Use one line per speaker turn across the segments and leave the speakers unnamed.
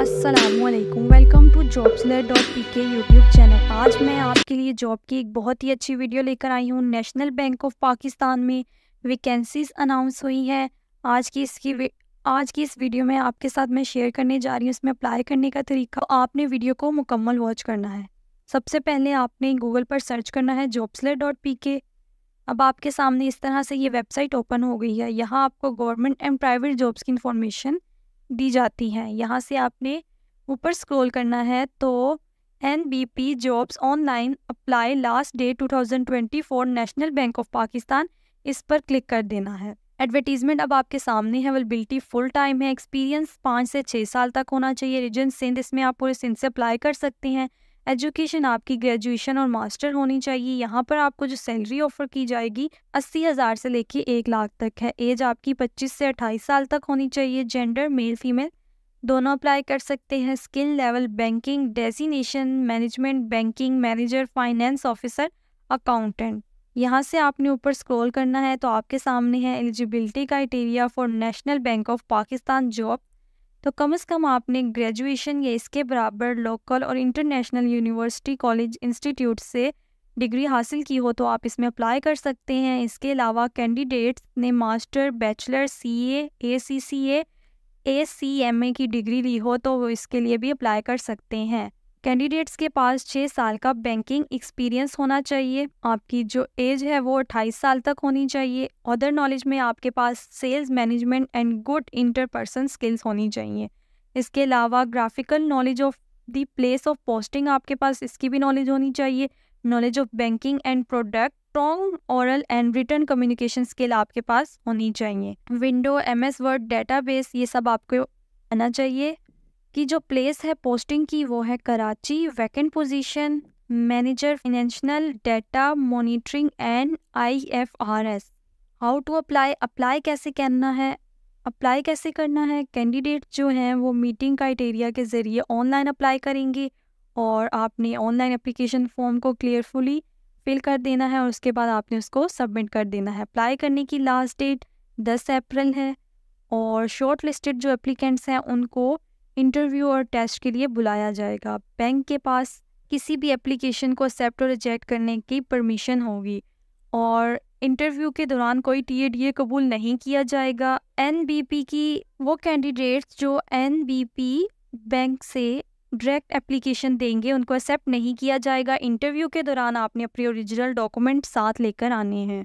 Aslam welcome to jobs dot P K YouTube channel आज मैं आपके लिए जॉब की एक बहुत ही अच्छी वीडियो लेकर आई हूँ नेशनल बैंक ऑफ पाकिस्तान में वैकेंसीज अनाउंस हुई है आज की इसकी आज की इस वीडियो में आपके साथ मैं शेयर करने जा रही हूँ इसमें अप्लाई करने का तरीका आपने वीडियो को मुकम्मल वॉच करना है सबसे पहले आपने गूगल पर सर्च करना है जॉब्स डॉट पी के अब आपके सामने इस तरह से ये वेबसाइट ओपन हो गई है यहाँ आपको गवर्नमेंट एंड प्राइवेट जॉब्स की इन्फॉर्मेशन दी जाती हैं यहाँ से आपने ऊपर स्क्रॉल करना है तो N B P jobs online apply last day for National Bank of Pakistan इस पर क्लिक कर देना है एडवर्टीजमेंट अब आपके सामने है अवेलेबिलिटी फुल टाइम है एक्सपीरियंस पाँच से छः साल तक होना चाहिए रिजन सिंध इसमें आप पूरे सिंध से अप्लाई कर सकते हैं एजुकेशन आपकी ग्रेजुएशन और मास्टर होनी चाहिए यहाँ पर आपको जो सैलरी ऑफर की जाएगी अस्सी हज़ार से लेके एक लाख तक है एज आपकी पच्चीस से अट्ठाईस साल तक होनी चाहिए जेंडर मेल फीमेल दोनों अप्लाई कर सकते हैं skill level banking designation management banking manager finance officer accountant यहाँ से आपने ऊपर स्क्रॉल करना है तो आपके सामने है eligibility criteria for National Bank of Pakistan job तो कम से कम आपने ग्रेजुएशन या इसके बराबर लोकल और इंटरनेशनल यूनिवर्सिटी कॉलेज इंस्टीट्यूट से डिग्री हासिल की हो तो आप इसमें अप्लाई कर सकते हैं इसके अलावा कैंडिडेट्स ने master bachelor C A A C C A C M A की डिग्री ली हो तो वो इसके लिए भी अप्लाई कर सकते हैं कैंडिडेट्स के पास छः साल का बैंकिंग एक्सपीरियंस होना चाहिए आपकी जो एज है वो अट्ठाईस साल तक होनी चाहिए अदर नॉलेज में आपके पास sales management and good interperson skills होनी चाहिए इसके अलावा graphical knowledge of the place of posting आपके पास इसकी भी नॉलेज होनी चाहिए knowledge of banking and product strong oral and written communication skill आपके पास होनी चाहिए window M S word database ये सब आपको आना चाहिए कि जो प्लेस है पोस्टिंग की वो है Karachi vacant position manager financial data monitoring and I F R S how to apply apply कैसे करना है अप्लाई कैसे करना है कैंडिडेट जो हैं वो मीटिंग क्राइटेरिया के ज़रिए ऑनलाइन अप्लाई करेंगे और आपने ऑनलाइन अप्लीकेशन फॉर्म को क्लियरफुली फिल कर देना है और उसके बाद आपने उसको सबमिट कर देना है अप्लाई करने की लास्ट डेट दस अप्रैल है और शॉर्ट लिस्टेड जो एप्लीकेंट्स हैं उनको इंटरव्यू और टेस्ट के लिए बुलाया जाएगा बैंक के पास किसी भी एप्लीकेशन को एक्सेप्ट और रिजेक्ट करने की परमिशन होगी और इंटरव्यू के दौरान कोई टी ए कबूल नहीं किया जाएगा पी की वो कैंडिडेट्स जो पी बैंक से डायरेक्ट एप्लीकेशन देंगे उनको एक्सेप्ट नहीं किया जाएगा इंटरव्यू के दौरान आपने अपने ओरिजिनल डॉक्यूमेंट साथ लेकर आने हैं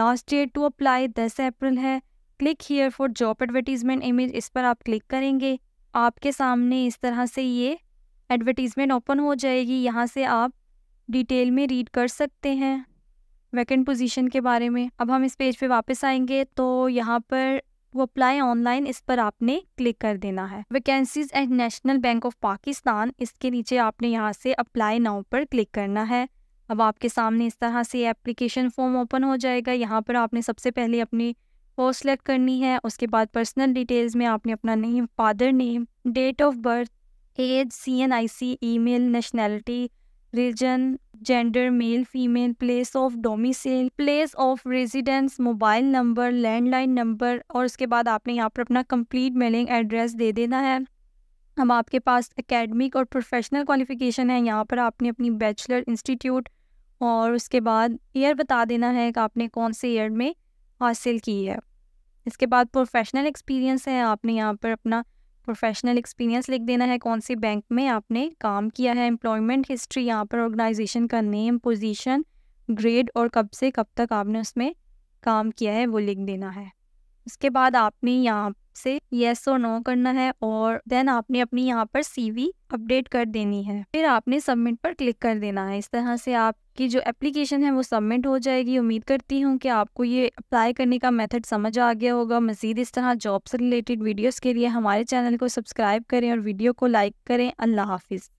लास्ट डेट टू अप्लाई दस अप्रैल है click here for job advertisement image इस पर आप क्लिक करेंगे आपके सामने इस तरह से ये एडवर्टीज़मेंट ओपन हो जाएगी यहाँ से आप डिटेल में रीड कर सकते हैं वैकेंट पोजीशन के बारे में अब हम इस पेज पे वापस आएंगे तो यहाँ पर वो अप्लाई ऑनलाइन इस पर आपने क्लिक कर देना है vacancies at National Bank of Pakistan इसके नीचे आपने यहाँ से अप्लाई नाउ पर क्लिक करना है अब आपके सामने इस तरह से एप्लीकेशन फॉर्म ओपन हो जाएगा यहाँ पर आपने सबसे पहले अपनी वो सेलेक्ट करनी है उसके बाद पर्सनल डिटेल्स में आपने अपना name father name date of birth age C N I C email nationality religion gender male female place of domicile place of residence mobile number landline number और उसके बाद आपने यहाँ पर अपना कंप्लीट मेलिंग एड्रेस दे देना है अब आपके पास एकेडमिक और प्रोफेशनल क्वालिफिकेशन है यहाँ पर आपने अपनी बैचलर इंस्टीट्यूट और उसके बाद ईयर बता देना है कि आपने कौन से ईयर में हासिल की है इसके बाद प्रोफेशनल एक्सपीरियंस है आपने यहाँ पर अपना प्रोफेशनल एक्सपीरियंस लिख देना है कौन सी बैंक में आपने काम किया है एम्प्लॉयमेंट हिस्ट्री यहाँ पर ऑर्गेनाइजेशन का नेम पोजीशन ग्रेड और कब से कब तक आपने उसमें काम किया है वो लिख देना है उसके बाद आपने यहाँ से येस और नो करना है और देन आपने अपनी यहाँ पर सीवी अपडेट कर देनी है फिर आपने सबमिट पर क्लिक कर देना है इस तरह से आपकी जो एप्लीकेशन है वो सबमिट हो जाएगी उम्मीद करती हूँ कि आपको ये अप्लाई करने का मेथड समझ आ गया होगा मजीद इस तरह जॉब से रिलेटेड वीडियोस के लिए हमारे चैनल को सब्सक्राइब करें और वीडियो को लाइक करें अल्लाह हाफिज़